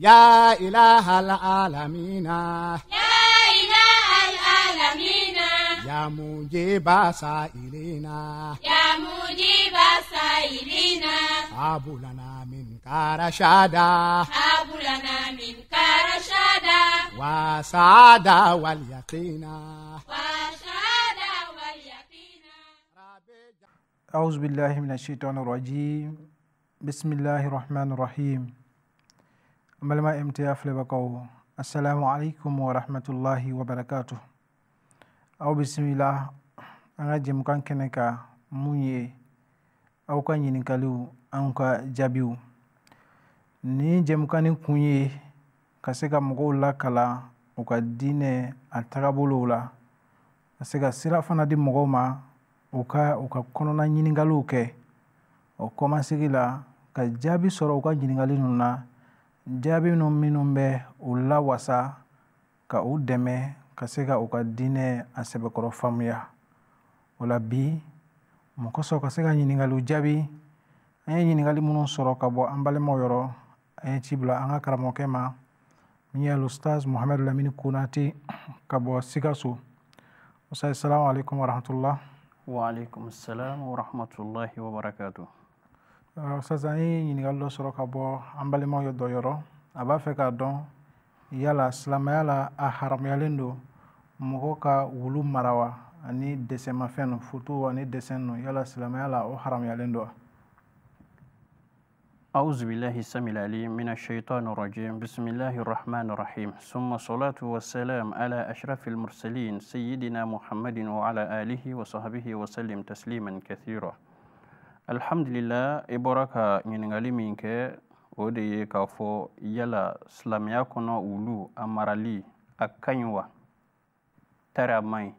يا إله العالمين يا إله العالمين يا مجيب سائلين يا مجيب سائلين أبو لنا منك رشادا أبو لنا منك رشادا وسعادة واليقينا واليقينا أعوذ بالله من الشيطان الرجيم بسم الله الرحمن الرحيم n balima mta bakaw assalamu alaikum warahmatullahi wabarakatu aw bisimila an ka jɛmukan kɛnɛ ka mun ye aw ka ɲininkaliw anw ka jaabiw ni jɛmukan ni kun ye ka se ka mɔgɔw lakalan u ka diinɛ a tagabolow la ka se ka sira fana di mɔgɔw ma u ka u ka kɔnɔna ɲiningaliw kɛ o kɔmasegi la ka jaabi sɔrɔ u ka ɲiningali ninnu na jaabi nu minnu bɛ u wasa ka u dɛmɛ ka se ka u ka diinɛ a sɛbɛkɔrɔ faamuya o la bi mun kosɔn ka se ka ɲininkaliw jaabi an ye ɲininkali minnu sɔrɔ ka bɔ an balimaw yɔrɔ an ye ci bila an ka karamɔgɔkɛ ma min ye alustaz muhamadu lamini konate ka bɔ sikaso usayi salamu alaikum warahmatullah وعليكم السلام ورحمة الله ọsaz anyị ɲininkali dɔ sɔrɔ ka bɔ an balimaw ye dɔyɔrɔ a b'a fɛ k'a dɔn yala silamaya la a haramuyalen don mɔgɔ ka wulu mara wa ani dɛsɛmafɛn nu foto ani dɛsɛn nu yala silamaya la o haramuyalen don wa أعوذ بالله السميع العليم من الشيطان الرجيم بسم الله الرحمن الرحيم ثم الصلاة والسلام على أشرف المرسلين سيدنا محمد وعلى آله وصحبه وسلم تسليما كثيرا alhamdulila i e bɔra ka ɲiningali min kɛ o de ye k'a fɔ yala silamiya kɔnɔ wulu a marali a ka ɲi wa tari a man ɲi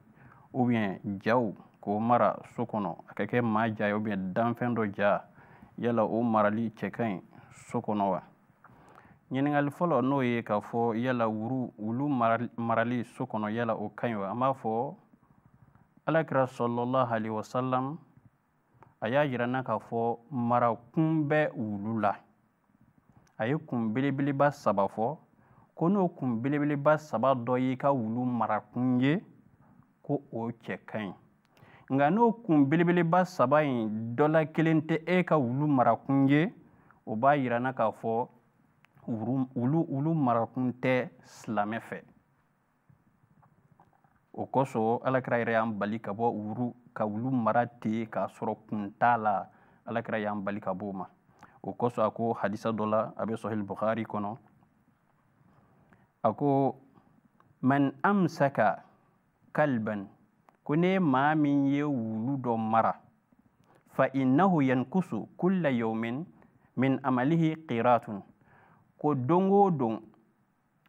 ubiyɛn jaw k'o mara so kɔnɔ a ka kɛ maa ja ye ubiyɛn danfɛn dɔ ja yala o marali cɛ ka ɲi so kɔnɔ wa ɲiningali fɔlɔ n'o ye k'a fɔ yala wuru wulu marali so kɔnɔ yala o ka ɲi wa an b'a fɔ alakira sɔlɔlahu alihi wasalam a y'a jira n na k'a fɔ marakun bɛ wulu la a ye kun belebeleba saba fɔ ko n'o kun belebeleba saba dɔ y'i ka wulu marakun ye ko o cɛ ka ɲi nka n'o kun belebeleba saba in dɔ kelen tɛ e ka wulu marakun ye o b'a yira n na k'a fɔ wulu wulu marakun tɛ silamɛ fɛ o kosɔn alakira yɛrɛ y'an bali ka bɔ wuru ka wulu mara ten k'a sɔrɔ kun t'a la alakira y'an bali ka o ma o kosɔn a ko hadisa dɔ la a bɛ bukhari kɔnɔ a ko man amsaka kalban ko ne maa min ye wulu dɔ mara fa innahu yankusu kulla yawmin min amalihi qiratun ko don o don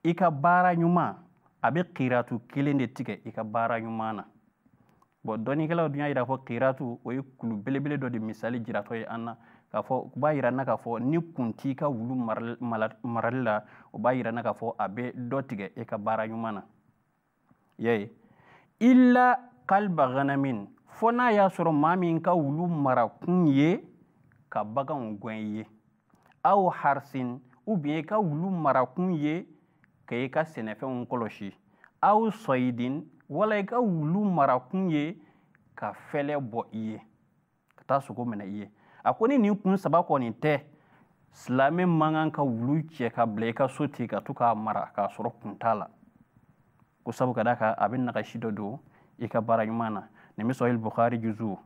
i ka baara ɲuman a bɛ qiratu kelen de tigɛ i ka baara ɲuman na bɔn dɔnnikɛlaw dun y'a yira fɔ kiratu o ye kulu belebele dɔ de misali jiratɔ ye an na k'a fɔ u b'a yira na k'a fɔ ni kun t'i ka wulu marali la o b'a yira na k'a fɔ a bɛ dɔ tigɛ e ka baara ɲuman na ya ye illa kalba ganamin fɔ n'a y'a sɔrɔ maa min ka wulu mara kun ye ka baganw gwɛn i ye aw harisin u i ka wulu mara kun ye ka i ka sɛnɛfɛnw kɔlɔsi aw sɔyidin wala i ka wulu mara kun ye ka fɛlɛ bɔ i ye ka taa sogo minɛ i ye a ko ni nin kun saba kɔni tɛ silamɛ man kan ka wulu cɛ ka bila i ka so ten ka to k'a mara k'a sɔrɔ kun t'a la ko sabu ka d'a kan a bɛ nagasi dɔ don i ka baara ɲuman na nin bɛ sɔrɔ bukari juzu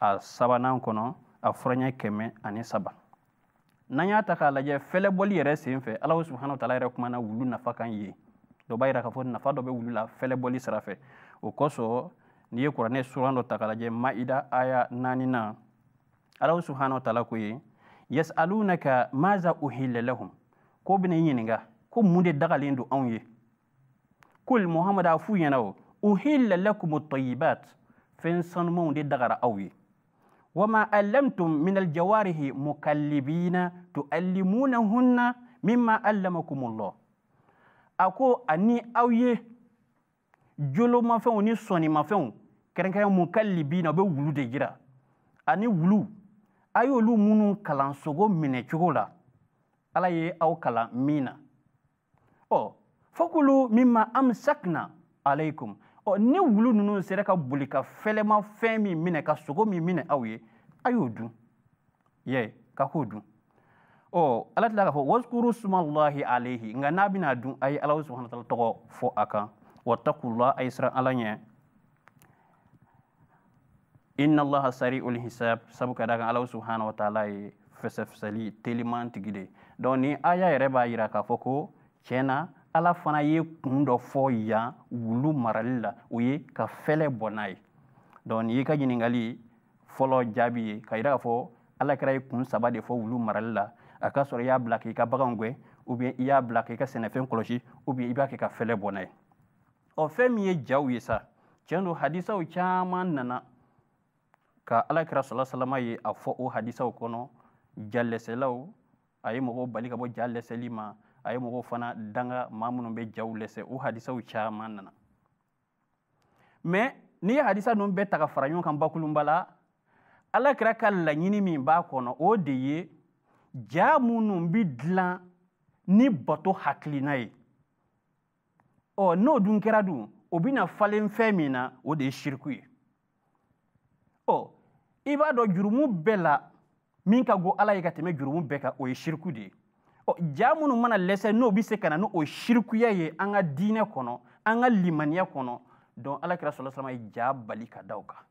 a sabanan kɔnɔ a furaɲɛ kɛmɛ ani saba n'an y'a ta k'a lajɛ fɛlɛbɔli yɛrɛ sen fɛ ala subahana taala yɛrɛ kumana wulu nafa kan ye dɔ b'a yira k'a fɔ nafa dɔ bɛ wulu la fɛlɛbɔli sira fɛ o kosɔn n'i ye kuranɛ suran dɔ ta k'a lajɛ maida aya naani na alahu subahanahu wa taala ko ye yasalunaka maza uhilla lahum ko bɛna i ɲininka ko mun de dagalen don anw ye kul muhamad a f'u ɲɛna o uhilla lakum tayibat fɛn sanumanw de dagara aw ye wama allamtum min aljawarihi mukallibina tuallimunahunna mima allamakum llah a ko ani aw ye jolomafɛnw ni sɔnimafɛnw kɛrɛnkɛrɛn mun ka na u bɛ wulu de jira ani wulu a y'olu minnu kalan sogo minɛcogo la ala ye aw kalan min na ɔ fakulu min ma amsakna aleikum ɔ ni wulu ninnu sera ka boli ka fɛlɛmafɛn min minɛ ka sogo min minɛ aw ye a y'o dun ye ka k'o dun o oh, ala tila k'a fɔ waskuru sumallahi alayhi nka n'a bɛna dun a ye ala subahana taala tɔgɔ fɔ a kan a ye inna allaha sari ul hisab sabu ka da kan ala subahana wa taala ye fɛsɛfɛsɛli teliman tigi de donc ni aya yɛrɛ b'a yira k'a fɔ ko ala fana ye kun dɔ fɔ yan wulu marali la o ye ka fɛlɛ bɔ n'a ye donc nin ka ɲininkali fɔlɔ jaabi ye ka yira k'a ala kɛra kun saba de fɔ wulu marali a ka sɔrɔ i y'a bila k'i ka baganw gɛn ubiyɛn i y'a bila k'i ka sɛnɛfɛn kɔlɔsi ubiyɛn i b'a kɛ ka fɛlɛ bɔ n'a ye ɔ fɛn min ye jaw ye sa tiɲɛ don hadisaw caman nana ka alakira sɔla salama ye a fɔ o hadisaw kɔnɔ jalɛsɛlaw a ye mɔgɔw bali ka bɔ ja lɛsɛli ma a ye mɔgɔw fana danga maa minnu bɛ jaw lɛsɛ o hadisaw caman nana mɛ n'i ye hadisa ninnu bɛɛ ta ka fara ɲɔgɔn kan bakurunba la alakira ka laɲini min b'a kɔnɔ o de ye ja minnu bi dilan ni bato hakilina ye ɔ n'o dun kɛra dun o bɛna falen fɛn min na o de ye siriku ye ɔ i b'a dɔn jurumu bɛɛ la min ka go ala ye ka tɛmɛ jurumu bɛɛ kan o ye siriku de ye ɔ ja minnu mana lɛsɛ n'o bɛ se ka na ni o sirikuya ye an ka diinɛ kɔnɔ an ka limaniya kɔnɔ dɔn alakira sɔlɔ sɔlɔ ye ja bali ka da o kan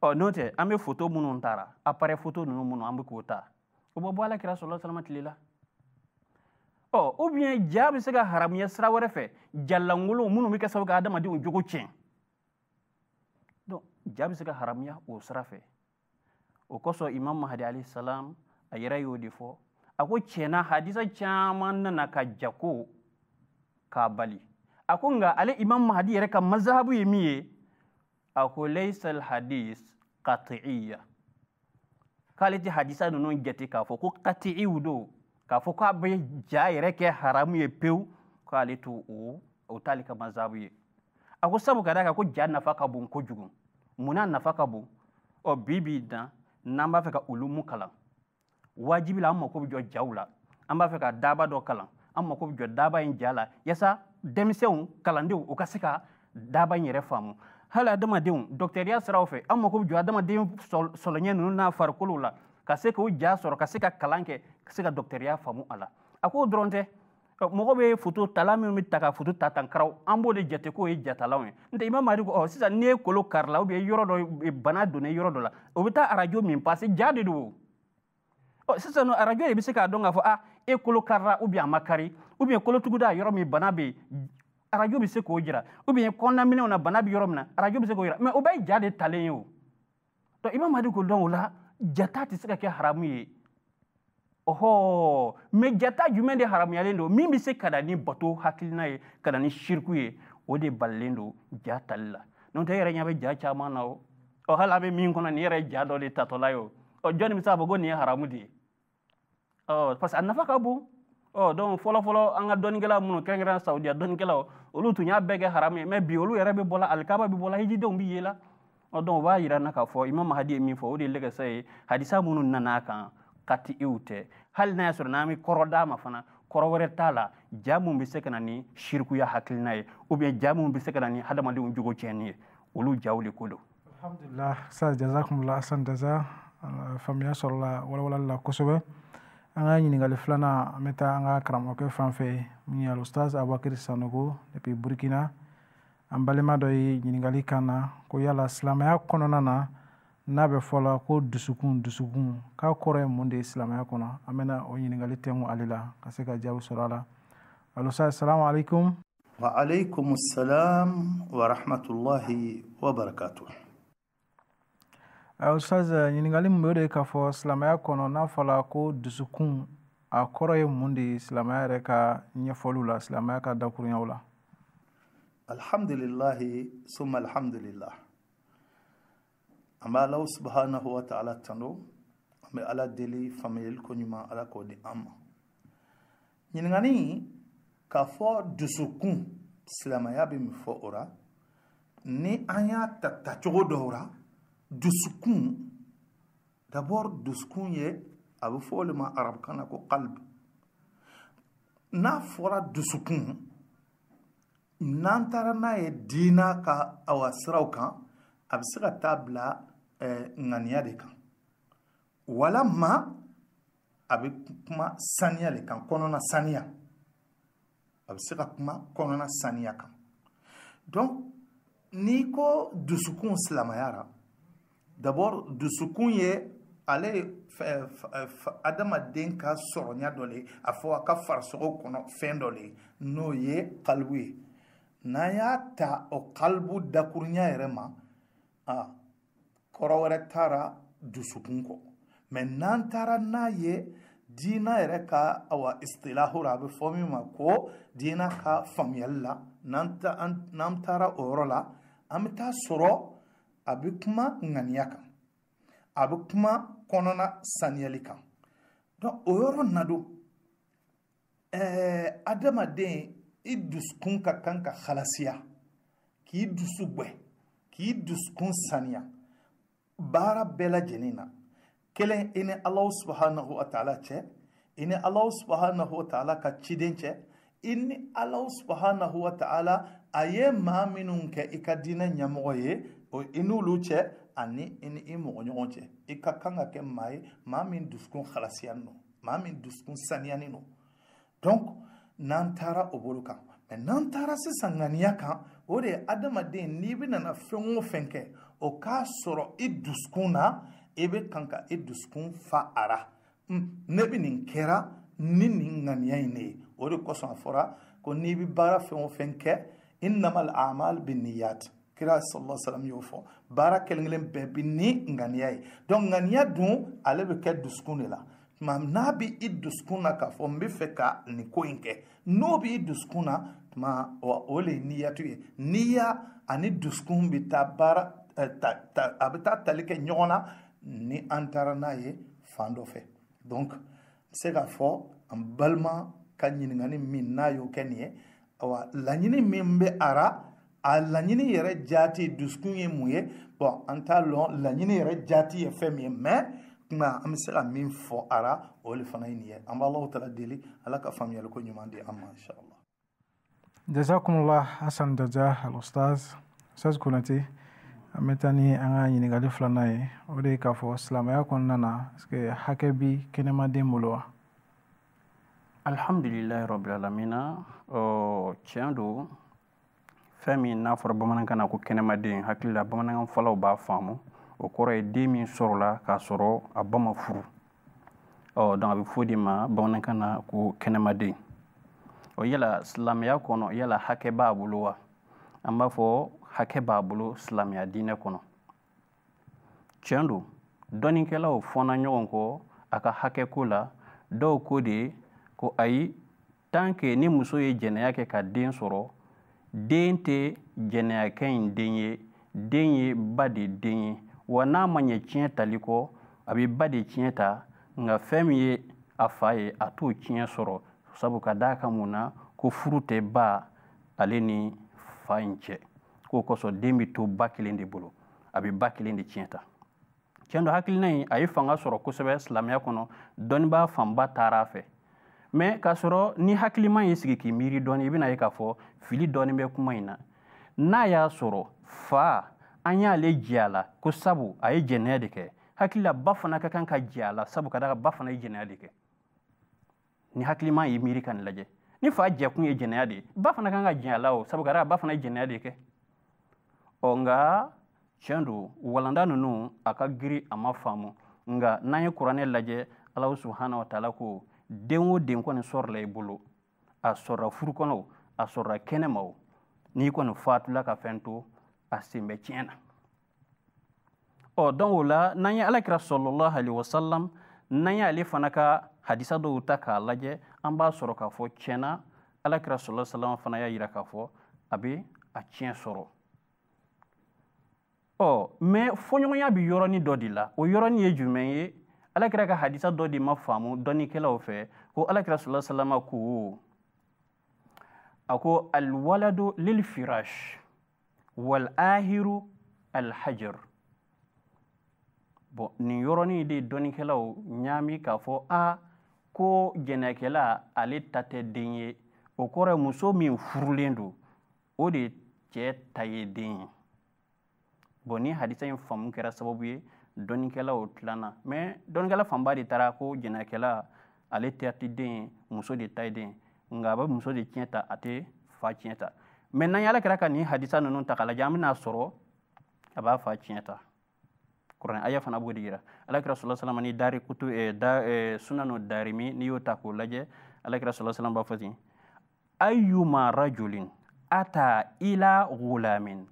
ɔ n'o tɛ an bɛ foto minnu taara appareil photo ninnu minnu an bɛ k'o ta o bɛ bɔ alakira sɔlɔ salama tile la ɔ ou bien ja bɛ se ka haramuya sira wɛrɛ fɛ jalankolon minnu bɛ kɛ sababu ka adamadenw jogo tiɲɛ donc ja bɛ se ka haramuya o sira fɛ o kosɔn imam mahadi alayhi salam a yɛrɛ y'o de fɔ a ko tiɲɛna hadisa caman nana ka jago k'a bali a ko nka ale imam mahadi yɛrɛ ka mazahabu ye min ye ako laysal hadis qati'iyya k'ale ti hadisa ninnu jate k'a fɔ ko qati'iw do k'a fɔ k'a bɛ ja yɛrɛ kɛ haramu ye pewu k'ale t'o o o t'ale ka mazabu ye a ko sabu ka d'a kan ko ja nafa ka bon kojugu munna nafa ka bon ɔ bi bi dan n'an b'a fɛ ka ulumu kalan wajibi la an mako bɛ jɔ jaw la an b'a fɛ ka daaba dɔ kalan an mako bɛ jɔ daaba in ja la yaasa denmisɛnw kalandenw u ka se ka daaba in yɛrɛ faamu hali adamadenw dɔkitɛriya siraw fɛ an mako bɛ jɔ adamaden sɔlɔɲɛ ninnu n'a farikolow la ka se k'o ja sɔrɔ ka se ka kalan kɛ ka se ka dɔkitɛriya faamu a la a k'o dɔrɔn tɛ mɔgɔ bɛ foto tala minnu bɛ ta ka foto ta tan karaw an b'o de jate k'o ye jatalanw ye n tɛ i ma maa de ko ɔ sisan n'i ye kolo kari la ubiyɛn yɔrɔ dɔ e, bana donna yɔrɔ dɔ la o bɛ taa arajo min pase ja de don ɔ sisan nɔ arajo de bɛ se k'a dɔn k'a fɔ a e kolo karila ubiyɛn a ma kari ubiyɛn kolotuguda yɔrɔ min bana bɛ yen arajo bɛ se k'o jira ubiyɛn kɔnɔnaminɛw na bana bɛ yɔrɔ min na arajo bɛ se k'o jira mɛ o bɛɛ ye ja de talen ye o dɔn i ma madi ko dɔn o la jata tɛ se ka kɛ haramu ye ɔhɔ mɛ jata jumɛn de haramuyalen don min bɛ se ka da ni bato hakilina ye ka da ni siriku ye o de balilen don ja tali la n'o tɛ yɛrɛ ɲɛ bɛ ja caman na o ɔ hali an bɛ min kɔnɔ nin yɛrɛ ye ja dɔ de tatɔla ye o ɔ jɔnni bɛ se k'a fɔ ko nin ye haramu de ye ɔ parce que a nafa ka bon ɔ donc fɔlɔfɔlɔ an ka dɔnnikɛla minnu kɛrɛnkɛrɛn sawudiya dɔnnikɛlaw olu tun y'a bɛɛ kɛ haramu ye mais bi olu yɛrɛ bɛ bɔla alikaba bɛ bɔla hijidenw bɛ yela ɔ donc o b'a yira n na k'a fɔ imam hadi ye min fɔ o de ye lɛgɛsɛ ye hadisa minnu nana a kan kati iw tɛ hali n'a y'a sɔrɔ n'an bɛ kɔrɔ d'a ma fana kɔrɔ wɛrɛ t'a la ja mun bɛ se ka na ni sirikuya hakilina ye ou bien ja mun bɛ se ka na ni hadamadenw jogo tiɲɛni ye olu jaw de ko don. alhamdulilah sa jazakumula asan daza faamuya sɔrɔla walawalali la kosɛbɛ. an ka ɲininkali filanan an bɛ taa an ka karamɔgɔkɛ fan fɛ min ye alustaz abakiri sanogo depuis burkina an balima dɔ ye ɲiningali kan na ko yala silamaya kɔnɔna na n'a bɛ fɔla ko dusukun dusukun k'a kɔrɔ ye mun de ye silamaya kɔnɔ an bɛna o ɲiningali tɛngu ale la ka se ka jaabi sɔrɔ a la alustaz salamu alaikum wa alaykum salam wa rahmatullahi wa barakatuh ustaz eh, ɲiningali mu be o de k'a fɔ silamaya kɔnɔ n'a fɔla ko dusukun a kɔrɔ ye mun de silamaya yɛrɛ ka ɲɛfɔliw la silamaya ka dakuruyaw la alhamdulilahi suma alhamdulilah an bɛ alaw subhanahu wa taala tando an ala deli faamuyali ko ɲuman ala k'o di an ma ɲiningani k'a fɔ dusukun silamaya be min fɔ o ra ni an y'a ta tacogo dɔw ra dusukun d'abord dusukun ye a bɛ fɔ o le ma arabukan na ko qalb n'a fɔra dusukun n'an taara n'a ye diina ka awa siraw kan a bɛ se ka taa bila eh, ŋaniya de kan walama a bɛ kuma saniya le kan kɔnɔna saniya a bɛ se ka kuma kɔnɔna saniya kan donc n'i ko dusukun silamaya ra d'abord dusukun ye ale ye adamaden ka sɔrɔɲa dɔ le a fɔ a ka farisogo kɔnɔ fɛn dɔ le n'o ye kalibu ye n'an y'a ta o kalibu dakuruɲa yɛrɛ ma a kɔrɔ wɛrɛ taara dusukun kɔ mɛ n'an taara n'a ye diina yɛrɛ ka awa istilahu ra a bɛ fɔ min ma ko diina ka faamuyali la n'an taara o yɔrɔ la an bɛ taa sɔrɔ a bɛ kuma ŋaniya kan a bɛ kuma kɔnɔna saniyali kan o yɔrɔ na don ɛɛ adamaden i dusukun ka kan ka halasiya k'i dusu gwɛ k'i dusukun saniya baara bɛɛ lajɛlen na kelen i ni alahu subahanahu wa taala cɛ i ni alahu subahanahu wa taala ka ciden cɛ i ni alahu subahanahu wa taala a ye maa minnu kɛ i ka diinɛ ɲɛmɔgɔ ye o i n'olu cɛ ani i ni i mɔgɔ ɲɔgɔn cɛ i ka kan ka kɛ maa ye maa min dusukun halasiyalen don maa min dusukun saniyalen don donc n'an taara o bolo kan mɛ n'an taara sisan ŋaniya kan o de ye adamaden n'i bɛ nana fɛn o fɛn kɛ o k'a sɔrɔ i dusukun na i bɛ kan ka i dusukun fa ara hmm, ne bɛ nin kɛra ni nin ŋaniya in ne ye o de kosɔn a fɔra ko n'i bɛ baara fɛn o fɛn kɛ i namal amal bi niyati kira sallallahu salam y'o fɔ baara kelen kelen bɛɛ bi ni ŋaniya ye donc ŋaniya dun ale bɛ kɛ dusukun de la tuma n'a bɛ i dusukun na k'a fɔ n bɛ fɛ ka nin ko in kɛ n'o bɛ i dusukun na tuma o de ye niyatu ye niya ani dusukun bɛ taa baara ta ta a bɛ taa tali kɛ ɲɔgɔn na ni an taara n'a ye fan dɔ fɛ donc n bɛ se k'a fɔ an balima ka ɲininkali min n'a y'o kɛ nin ye awa laɲini min bɛ ara. a laɲini yɛrɛ jaati dusukun ye mun ye bɔn an t'a lɔn laɲini yɛrɛ jaati ye fɛn min ye mɛ kuma an bɛ se ka min fɔ ara o le fana ye nin ye an b'alaw taala deli ala ka faamuyali ko ɲuman di an ma insha allah. jazakumula hasan daja alustaz saz konate an bɛ taa ni an ka ɲininkali filanan ye o de ye k'a fɔ silamɛya kɔnɔna na hakɛ bi kɛnɛmaden bolo wa. alhamdulilayi rabilalamina ɔ tiɲɛ don fɛn min n'a fɔra bamanankan na ko kɛnɛmaden hakili la bamanankan fɔlaw b'a faamu o kɔrɔ ye den min sɔrɔla k'a sɔrɔ a ba ma furu ɔ donc a bɛ fɔ o de ma bamanankan na ko kɛnɛmaden ɔ yala silamɛya kɔnɔ yala hakɛ b'a bolo wa an b'a fɔ hakɛ b'a bolo silamɛya diinɛ kɔnɔ tiɲɛ don dɔnnikɛlaw fɔnna ɲɔgɔn kɔ a ka hakɛko la dɔw ko de ko ayi tanke ni muso ye jɛnɛya kɛ ka den sɔrɔ den tɛ jɛnɛyakɛ in den ye den ye ba de den ye wa n'a ma ɲɛ tiɲɛ tali kɔ a bɛ ba de tiɲɛ ta nka fɛn min ye a fa ye a t'o tiɲɛ sɔrɔ sabu ka daa ka mun na ko furu tɛ ba ale ni fa in cɛ k'o kosɔn den be to ba kelen de bolo a bɛ ba kelen de tiɲɛ ta tiɲɛ don hakilina in a ye fanga sɔrɔ kosɛbɛ silamiya kɔnɔ dɔnnibaa fanba taara fɛ mɛ k'a sɔrɔ ni hakilima y'i sigi k'i miiri dɔɔni i bɛna ye k'a fɔ fili dɔɔni bɛ kuma in na n'a y'a sɔrɔ fa an y'ale jɛ la ko sabu a ye jɛnɛya de kɛ hakili la ba fana ka kan ka jɛ la sabu ka d'a kan ba fana ye jɛnɛya de kɛ ni hakilima y'i miiri ka nin lajɛ ni fa jɛkun ye jɛnɛya de ye ba fana ka kan ka jɛ la o sabu ka d'a kan ba fana ye jɛnɛya de kɛ ɔ nka tiɲɛ don walanda ninnu a ka girin a ma faamu nka n'an ye kuranɛ lajɛ alahu subahana wa taala ko den o den kɔni sɔrɔla i bolo a sɔrɔla furu kɔnɔ a sɔrɔla kɛnɛma o n'i kɔni fatula ka fɛn to a sen bɛ tiɲɛ na ɔ dɔnku o la n'an ye alakira sɔlɔlɔ hali wasalam n'an ye fana ka hadisa dɔw ta k'a lajɛ an b'a sɔrɔ k'a fɔ tiɲɛna alakira sɔlɔlɔ salam fana y'a yira k'a fɔ a bɛ a tiɲɛ sɔrɔ ɔ mɛ fɔɲɔgɔnya bɛ yɔrɔnin dɔ de la o yɔrɔnin ye jumɛn ye alakira ka hadisa dɔ de ma faamu dɔnnikɛlaw fɛ ko alakira sɔlɔ salama ko a ko alwaladu lil firash wal ahiru alhajar bon nin yɔrɔnin de dɔnnikɛlaw ɲaami k'a fɔ a ko jɛnɛkɛla ale ta tɛ den ye o kɔrɔ ye muso min furulen don o de cɛ ta ye den ye bon ni hadisa in faamu kɛra sababu ye dɔnnikɛlaw tilana mɛ dɔnnikɛla fanba de taara ko jɛnɛkɛla ale tɛ den muso de ta den nka a muso de tiɲɛ ta a tɛ fa tiɲɛ ta mɛ n'an y'ala kɛra ka nin hadisa ninnu ta k'a lajɛ an bɛna sɔrɔ a b'a fa tiɲɛ ta kuranɛ aya fana b'o de yira alakira sɔlɔ salama ni dari kutu ɛ darimi n'i y'o ta k'o lajɛ alakira sɔlɔ salam b'a fɔ ten ayuma rajulin ata ila gulamin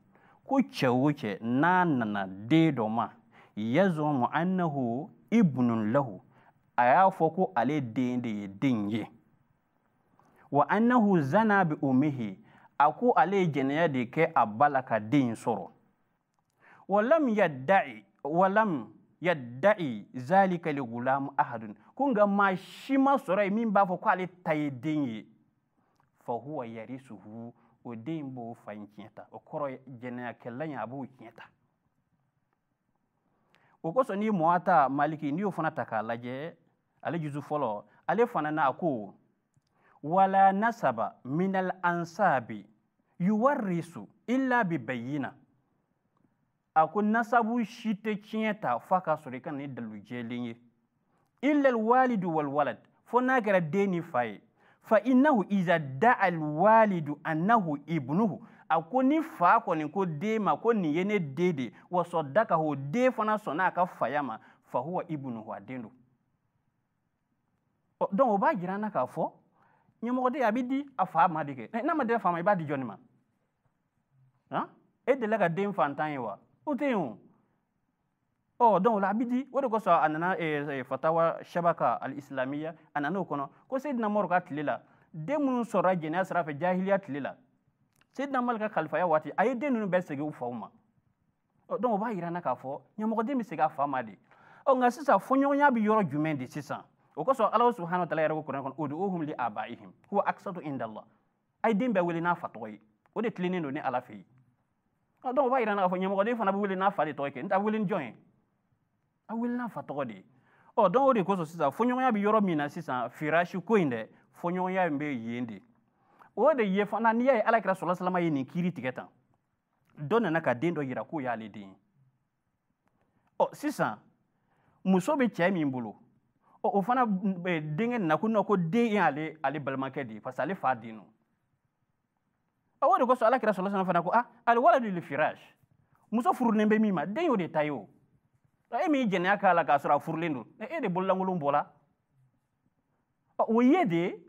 ko cɛ o cɛ n'a nana den dɔ ma Ya mu annahu ibnun lahu ya foko ale dende dinye wa annahu zana bi umihi aku ale jenaya da ke abala ka din soro walam yadda'i walam yadda'i zalika li gulam ahadun kun ga ma shi ma sorai min ba foko ko ale tayi dinye fa huwa yarisuhu o den b'o fa ta o kɔrɔ a b'o tiɲɛ o kosɔn ni mɔgɔ maliki n'i y'o fana ta k'a lajɛ ale juzu fɔlɔ ale fana na a ko wala nasaba minal ansabi yuwarisu illa bi bayyina a ko nasabu si tɛ tiɲɛ ta f'a ka sɔrɔ i kana ni dalu jɛlen ye illa walidu walwalad fo n'a kɛra den ni fa ye fa innahu iza da alwalidu annahu ibnuhu a ko ni fa kɔni ko den ma ko nin ye ne den de wa sɔda o den fana sɔnna a ka faya ma fahuwa ibunu a den do donc o b'a jira an na k'a fɔ ɲɛmɔgɔden a bɛ di a fa ma de kɛ n'a ma di a fa ma i b'a di jɔnni ma han e delila ka den fantan ye wa o tɛ yen o ɔ donc o la a bɛ di o de kosɔn a nana e, e, fatawa shabaka al-islamiyya a nan'o kɔnɔ ko seyidina umaru ka tile la den minnu sɔrɔla jɛnɛya sira fɛ jahiliya tile la Sayyidina Malik ka kalifaya waati a ye den ninnu bɛɛ segin u faw ma donc o b'a yira n na k'a fɔ ɲɛmɔgɔden bɛ segin a fa ma de ɔ nka sisan fɔɲɔgɔnya bɛ yɔrɔ jumɛn de sisan o kosɔn Alahu subahana wataala yɛrɛ ko kuranɛ kɔnɔ ud'uhum li abaihim huwa aqsatu indallah a ye den bɛɛ wele n'a fa tɔgɔ ye o de tilennen don ni Ala fɛ yen ɔ donc o b'a yira n na k'a fɔ ɲɛmɔgɔden fana bɛ wele n'a fa de tɔgɔ ye n tɛ a wele ni jɔn ye a wele n'a fa tɔgɔ de ye ɔ donc o de kosɔn sisan fɔɲɔgɔnya bɛ yɔrɔ min na sisan firasi ko in dɛ fɔɲɔgɔnya in bɛ yen de o de ye fana n'i y'a ye alakira sɔrɔ salama ye nin kiiri tigɛ tan dɔ nana ka den dɔ yira k'o y'ale den ɔ sisan muso bɛ cɛ min bolo ɔ o fana mm, denkɛ nana ko ko den y'ale ale balimakɛ de ye parce que ale fa den don o de kosɔn alakira sɔrɔ salama fana ko ah ali wala de firaj muso furulen bɛ min ma den y'o de ta ye o e min jɛnɛya k'a la k'a sɔrɔ a furulen don e de bololankolon bɔra o ye de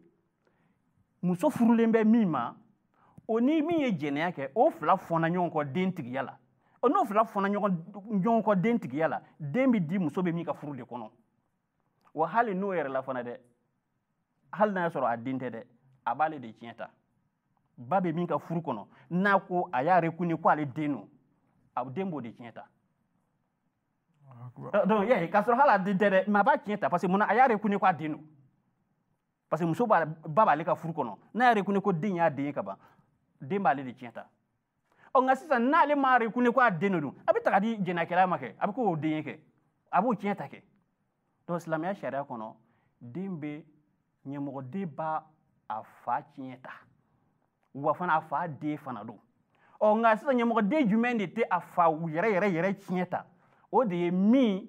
muso furulen bɛ min ma o ni min ye jɛnɛya kɛ o fila fɔna ɲɔgɔn kɔ den tigiya la o n'o fila fɔna ɲɔgɔn kɔ den tigiya la den bɛ di muso bɛ min ka furu de kɔnɔ wa hali n'o yɛrɛ la fana dɛ hali n'a y'a sɔrɔ a den tɛ dɛ a b'ale de tiɲɛ ta ba bɛ min ka furu kɔnɔ n'a ko a y'a reconnu ko ale den don a den b'o de tiɲɛ ta donc y'a k'a sɔrɔ hali a den tɛ dɛ mɛ a b'a tiɲɛ ta parce que munna a y'a reconnu ko a den don parce que muso b'a ba b'ale ka furu kɔnɔ n'a y'a reconnu ko den y'a den ye ka ban den b'ale de tiɲɛ ta ɔ nka sisan n'ale m'a reconnu ko a den de don a bɛ ta di jɛnɛkɛla ma kɛ a bɛ k'o den ye kɛ a b'o tiɲɛ ta kɛ donc silamɛya sariya kɔnɔ den bɛ ɲɛmɔgɔden b'a a fa tiɲɛ ta wa fana a fa den fana don ɔ nka sisan ɲɛmɔgɔden jumɛn de tɛ a fa yɛrɛ yɛrɛ yɛrɛ tiɲɛ ta o de ye min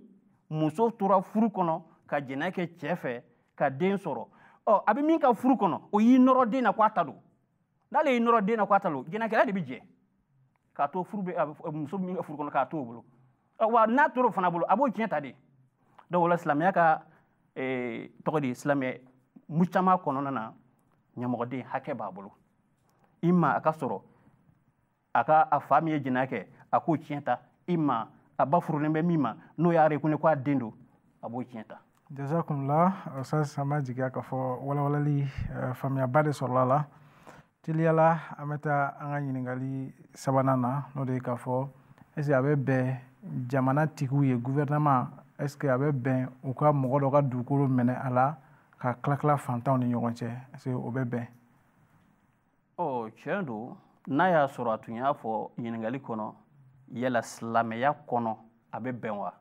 muso tora furu kɔnɔ ka jɛnɛ kɛ cɛ fɛ ka den sɔrɔ ɔ a bɛ min ka furu kɔnɔ o y'i nɔrɔ den na k'a ta don n'ale y'i nɔrɔ den na k'a ta don jɛnɛkɛla de bɛ jɛ k'a to furu bɛ muso min ka furu kɔnɔ k'a t'o bolo wa n'a tor'o fana bolo a b'o tiɲɛ ta de donc o la silamɛya ka tɔgɔ di silamɛ mucama kɔnɔna na ɲɛmɔgɔden hakɛ b'a bolo i ma a ka sɔrɔ a ka a fa min ye jɛnɛya a k'o tiɲɛ ta i ma a ba furulen bɛ min ma n'o y'a reconnu k'a den don a b'o tiɲɛ ta jazakumla ustaz sama jigiya eh, k'a fɔ walawalali faamuyaba de sɔrɔla la teliyala an bɛ taa an ka ɲininkali sabanan na n'o de ye k'a fɔ est a bɛ bɛn jamana tigiw ye gouvernement est ce que a bɛ bɛn u ka mɔgɔ dɔ ka dugukolo minɛ a la ka tila tila fantanw ni ɲɔgɔn cɛ est o bɛ bɛn. ɔ tiɲɛ don n'a y'a sɔrɔ a tun y'a fɔ ɲininkali kɔnɔ yala silamɛya kɔnɔ a bɛ bɛn wa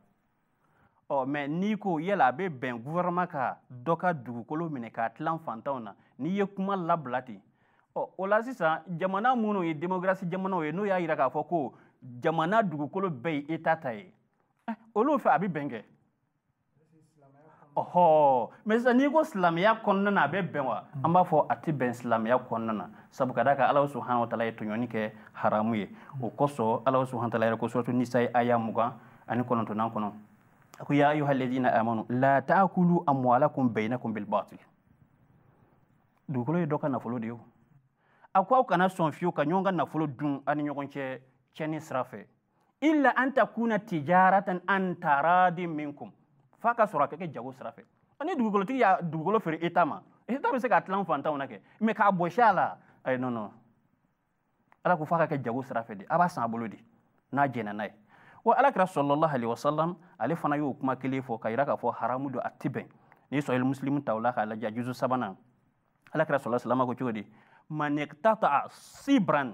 ɔ mɛ n'i ko yala a bɛ bɛn gouvernement ka dɔ ka dugukolo minɛ k'a tilan fantanw na n'i ye kuma labila ten ɔ o la sisan jamana minnu ye démocratie jamanaw ye n'o y'a yira k'a fɔ ko jamana dugukolo bɛɛ ye état ta ye olu fɛ a bɛ bɛn kɛ ɔhɔ mɛ sisan n'i ko silamɛya kɔnɔna na a bɛ bɛn wa an b'a fɔ a tɛ bɛn silamɛya kɔnɔna na sabu ka d'a kan ala subahana wa taala ye tɔɲɔni kɛ haramu ye o kosɔn ala subahana wa taala yɛrɛ ko suratu nisa ye aya mugan ani kɔnɔntɔnnan kɔnɔ ku ya ayyuha alladhina amanu la ta'kulu amwalakum bainakum bil batil dugukolo ye dɔ ka nafolo de ye a ko aw kana sɔn fiyewu ka ɲɔgɔn ka nafolo dun ani ɲɔgɔn cɛ tiɲɛni sira fɛ illa an takuna tijaratan an taradin minkum f'a ka sɔrɔ a ka kɛ jago sira fɛ ni dugukolotigi y'a dugukolo feere eta ma eta bɛ se k'a tilan fantanw na kɛ mɛ k'a bɔsi a la ayi non non ala ko f'a ka kɛ jago sira fɛ de a b'a san a bolo de n'a jɛnna n'a ye ko alakira sɔlɔlɔ hali wasalam ale fana y'o kuma kelen fɔ ka yira k'a fɔ haramu don a tɛ bɛn n'i sɔhili muslimu ta o la k'a lajɛ juzu sabanan alakira sallallahu sɔlɔ salama ko cogo di manɛkitata sibran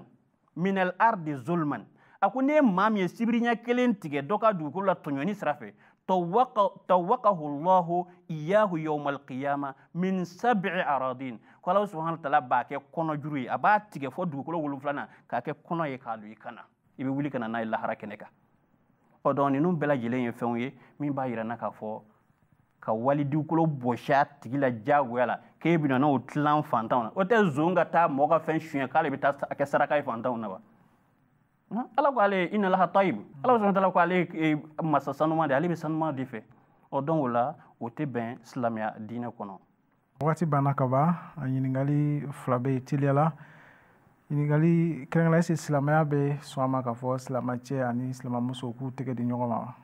minɛl ardi zulman a ko ne ye maa min ye sibiriɲɛ kelen tigɛ dɔ ka dugukolo la tɔɲɔni sira fɛ tawakahu llahu iyahu yauma alqiyama min sabi aradin ko alahu subhana taala b'a kɛ kɔnɔ juru ye a b'a tigɛ fɔ dugukolo wolonfilana k'a kɛ kɔnɔ ye k'a don i kana i be wuli ka na n'a ye lahara kɛnɛ kan ɔ dɔn ninnu bɛɛ lajɛlen ye fɛnw ye min b'a yira n na k'a fɔ ka wali bɔsi a tigi la diyagoya la k'e bɛ na n'o tilan fantanw na o tɛ zon ka taa mɔgɔ ka fɛn suɲɛ k'ale bɛ taa kɛ saraka ye fantanw na wa ala ko ale i nalaha tayibu ala sɔnna taala ko ale ye masa sanuman de ale bɛ sanuman de fɛ ɔ dɔn o la o tɛ bɛn silamɛya diinɛ kɔnɔ wagati banna kaban a ɲininkali fila bɛ yen teliya la ɲininkali kɛrɛnkɛrɛn ese silamaya bɛ sɔn a ma k'a fɔ silamacɛ ani silamamuso k'u tɛgɛ di ɲɔgɔn ma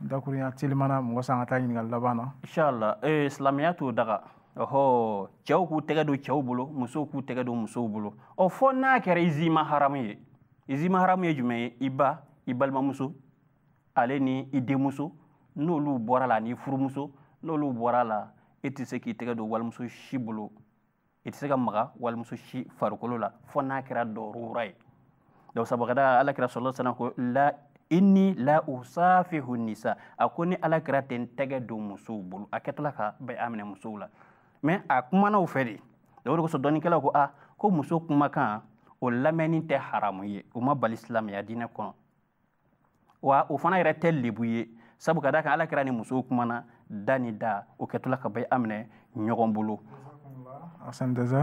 dakuruya telimana mɔgɔ san ka taa ɲininkali laban na inshala ee silamaya t'o daga ɔhɔ cɛw k'u tɛgɛ don cɛw bolo musow k'u tɛgɛ don musow bolo ɔ fɔ n'a kɛra izima haramu ye izima haramu ye jumɛn ye i ba i balimamuso ale ni i denmuso n'olu bɔra la ani i furumuso n'olu bɔra la e tɛ se k'i tɛgɛ don walimuso si bolo i tɛ se ka maga walimuso si farikolo la fo n'a kɛra dɔrura ye donc sabagada alakira sɔlɔ sɛnɛ ko la inni la usafihu nisa a ko ni alakira tɛ n tɛgɛ don musow bolo a kɛtɔla ka bɛɛ a minɛ musow la mɛ a kumana o fɛ de o de kosɔn dɔnnikɛlaw ko a ko muso kumakan o lamɛnni tɛ haramu ye o ma bali silamɛya diinɛ kɔnɔ wa o fana yɛrɛ tɛ lebu ye sabu ka da kan alakira ni musow kumana da ni da o kɛtɔla ka bɛɛ a minɛ ɲɔgɔn bolo Asante Dɛsɛ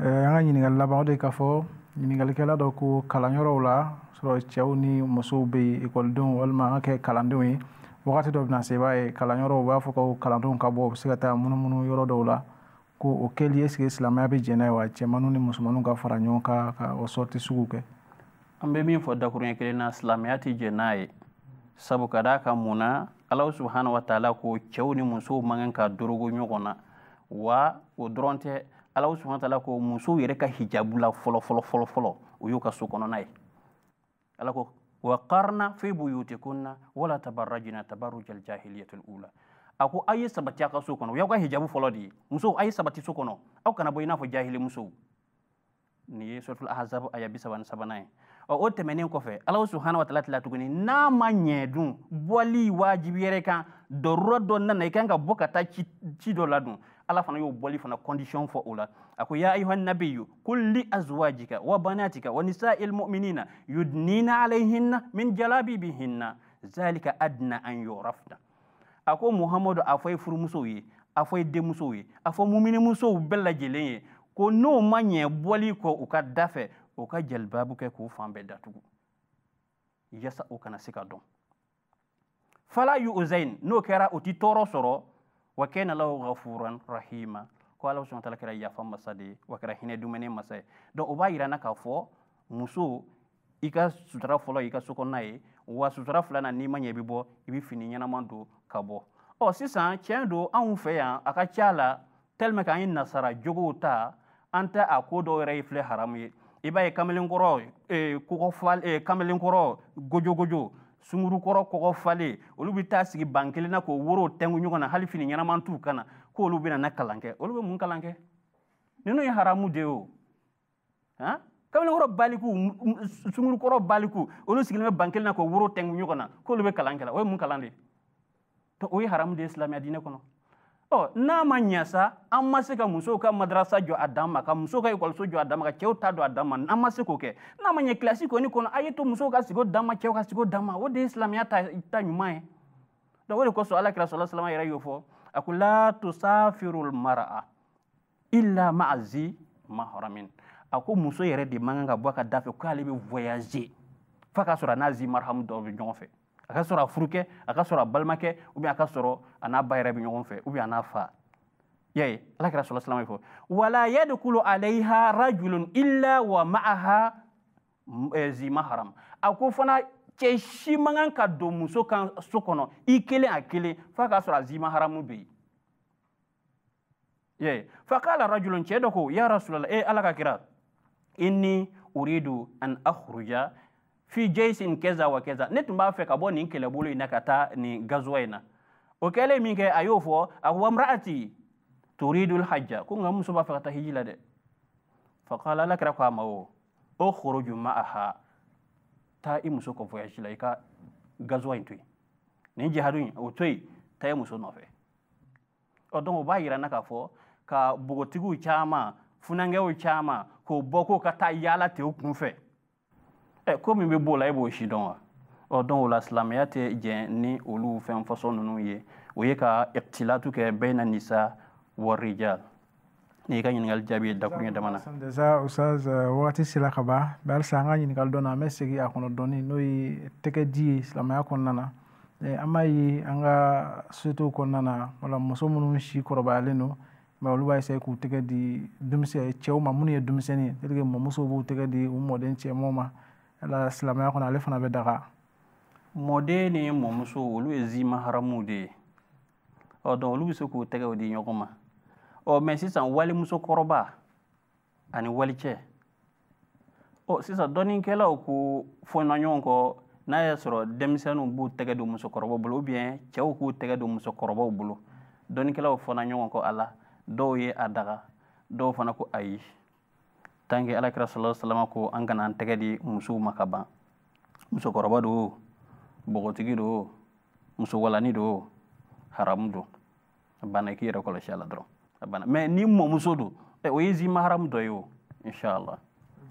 ɛɛ an ka ɲininkali labanw de ka fɔ ɲininkalilikɛla dɔ ko kalanyɔrɔw la sɔrɔ cɛw ni musow bɛ ekɔlidenw walima an ka kɛ kalandenw ye wagati dɔ bɛna se i b'a ye kalanyɔrɔ b'a fɔ ko kalandenw ka bɔ u bɛ se ka taa munumunu yɔrɔ dɔw la ko o kɛli est ce que silamɛya bɛ jɛn n'a ye wa cɛmanninw ni musomanninw ka fara ɲɔgɔn kan ka o sortie sugu kɛ. an bɛ min fɔ dakuruɲɛ kelen na silamɛya tɛ jɛn n'a ye sabu ka d'a kan mun na alahu subahana wataala ko cɛw ni musow man kan ka dorogo ɲɔgɔn na wa o dɔrɔn tɛ ala subahana taala ko musow yɛrɛ ka hijabu la fɔlɔ fɔlɔ fɔlɔ fɔlɔ o y'u ka so kɔnɔna ye ala ko wa qarna fi buyutikunna wala tabarrajna tabarrujal jahiliyatul ula a ko aw ye sabati a ka so kɔnɔ o y'aw ka hijabu fɔlɔ de ye musow aw ye sabati so kɔnɔ aw kana bɔ i n'a fɔ jahili musow ni ye suratul ahzab aya bi saba ni sabanan ye ɔ o tɛmɛnen kɔfɛ ala subahana wa taala tila tuguni n'a ma ɲɛ dun bɔli waajibi yɛrɛ kan dɔrɔrɔ dɔ nana i kan ka bɔ ka taa ci dɔ ladon ala fana y'o bɔli fana condition fɔ o la a ko ya ayuha nabiyu kul li azwajika wa banatika wa nisa'i almu'minina yudnina alayhinna min jalabibihinna zalika adna an yurafna a ko muhamadu a fɔ i furumusow ye a fɔ i denmusow ye a fɔ muminimusow bɛɛ lajɛlen ye ko n'o ma ɲɛ bɔli kɔ u ka da fɛ u ka jalibabu kɛ k'u fan bɛɛ datugu yasa o kana se ka dɔn fala yu'zain n'o kɛra u ti tɔɔrɔ sɔrɔ wa kana lahu ghafuran rahima ko ala subhanahu wa ta'ala kira yafa masa de wa kira hine dumene masa ye donc o b'a yira na k'a fo muso i ka sutura fɔlɔ i ka so kɔnɔna ye wa sutura filanan n'i ma ɲɛ i bɛ bɔ i bɛ fini ɲɛnama don ka bɔ ɔ sisan tiɲɛ don anw fɛ yan a ka ca la tellement que ye nasara jogow ta an tɛ a ko dɔw yɛrɛ ye filɛ haramu ye i b'a ye kamalenkɔrɔ eh, kɔgɔ fal eh, kamalenkɔrɔ gojogojo sungurukɔrɔ kɔgɔ falen olu bɛ taa sigi ban kelen na k'o woro tɛnku ɲɔgɔn na hali fini ɲɛnaman t'u kan na k'olu bɛna na kalan kɛ olu bɛ mun kalan kɛ ninnu ye haramu de ye o han kamalenkɔrɔ baliku sungurukɔrɔ baliku olu sigilen bɛ ban kelen na k'o woro tɛnku ɲɔgɔn na k'olu bɛ kalan kɛ la o ye mun kalan de ye o ye haramu de ye silamɛya diinɛ kɔnɔ ɔ n'a ma ɲa sa an ma se ka musow ka madarasa jɔ a dan ma ka musow ka ekɔliso jɔ a dan ma ka cɛw ta don a dan ma an ma se k'o kɛ n'a ma ɲɛ kilasi kɔni kɔnɔ a ye to musow ka sigi o dan ma cɛw ka sigi o dan ma o de ye silamɛya ta ta ɲuman ye donc o de kosɔn ala sɔlɔ salama yɛrɛ y'o fɔ a ko la tusafiru mara'a illa ma'azi mahramin a ko muso yɛrɛ de man kan ka bɔ a ka da fɛ k'ale bɛ voyager f'a ka sɔrɔ a n'a zi marahamu dɔ bɛ ɲɔgɔn fɛ a ka sɔrɔ a furukɛ a ka sɔrɔ a balimakɛ u a ka sɔrɔ a n'a ba yɛrɛ bɛ ɲɔgɔn fɛ u a n'a fa yaye ala kɛra sɔrɔ silamɛ fɔ wala yadkulu alayha rajulun illa wa ma'aha zima haram a ko fana cɛ si man kan ka don muso kan so kɔnɔ i kelen a kelen f'a k'a sɔrɔ a zima haramu bɛ yen yaye fa k'a rajulun cɛ dɔ ko ya rasulala e ala ka kira inni uridu an akhruja fi jaisin keza wa keza ne tun b'a fɛ ka bɔ nin kɛlɛbolo in na ka taa nin gazuwa in na o kɛlen min kɛ a y'o fɔ a ko wamraati turidul hajja ko nka muso b'a fɛ ka taa hiji la dɛ faqala ala kɛra ko a ma o o khoroju ma'aha taa i muso ka voyage la i ka gazuwa in to yen nin jihadu in o to yen taa i muso nɔfɛ ɔ donc o b'a yira n na k'a fɔ ka bogotigiw caman funangɛw caman k'o bɔ k'o ka taa yaala ten u kun fɛ ɛ eh, ko min bɛ b'o la e b'o si dɔn wa ɔ donc o la silamɛya tɛ jɛn ni olu fɛn fɔsɔn ninnu ye o ye ka iqtilatu kɛ bɛyina nisa warijal ni i ka ɲininkali jaabi ye dakuru ɲɛ dama na déjà ustaz eh, wagati sera ka ban mɛ halisa an ka ɲininkali dɔ an bɛ segin a kɔnɔ dɔɔni n'o ye tɛgɛ di ye silamɛya kɔnɔna na an b'a ye an ka sociétéw kɔnɔna na wala muso minnu si kɔrɔbayalen don mɛ olu b'a essaye k'u tɛgɛ di denmisɛn cɛw ma minnu ye denmisɛnnin ye terike mɔmusow b'u tɛgɛ di u mɔden cɛmanw ma yala silamɛya kɔnɔ ale fana bɛ daga mɔden ni mɔmuso olu ye zi maharamuw de ye ɔ dɔn olu bɛ se k'u tɛgɛw di ɲɔgɔn ma ɔ mɛ sisan walimusokɔrɔba ani walicɛ ɔ sisan dɔnnikɛlaw ko fɔna ɲɔgɔn kɔ n'a y'a sɔrɔ denmisɛnninw b'u tɛgɛ don musokɔrɔbaw bolo ubiyɛn cɛw k'u tɛgɛ don musokɔrɔbaw bolo dɔnnikɛlaw fɔna ɲɔgɔn kɔ a la dɔw ye a daga dɔw fana ko ayi tanke alakira sala salama ko an kana an tɛgɛ di musow ma ka ban musokɔrɔba do bogotigi do musowalani do haramu do a banna k'i yɛrɛ kɔlɔsi a la dɔrɔn a banna mɛ ni mɔmuso do o ye zima haramu dɔ ye o inshallah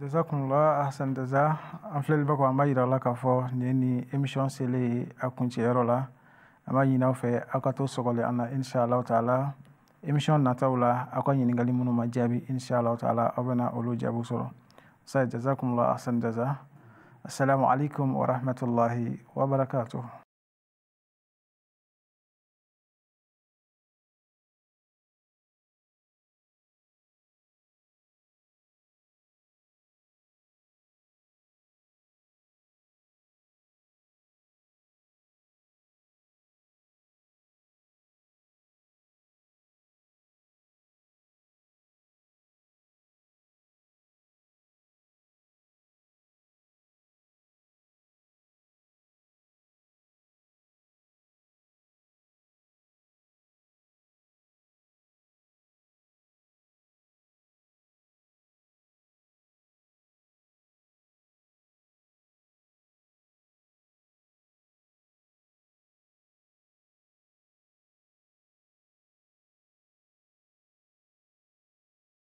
jazakumula hasan daza an filɛli ba kɔ an b'a yira la k'a fɔ nin ye nin émission sele ye a kuncɛyɔrɔ la an b'a ɲini fɛ aw ka to sɔgɔli an na inshallahu taala émission nataw la aw ka ɲiningali minnu ma jaabi inshallah taala aw bɛna olu jaabi sɔrɔ sa jazakumullah ahsan jaza assalamu alaikum wa rahmatullahi wa barakatuh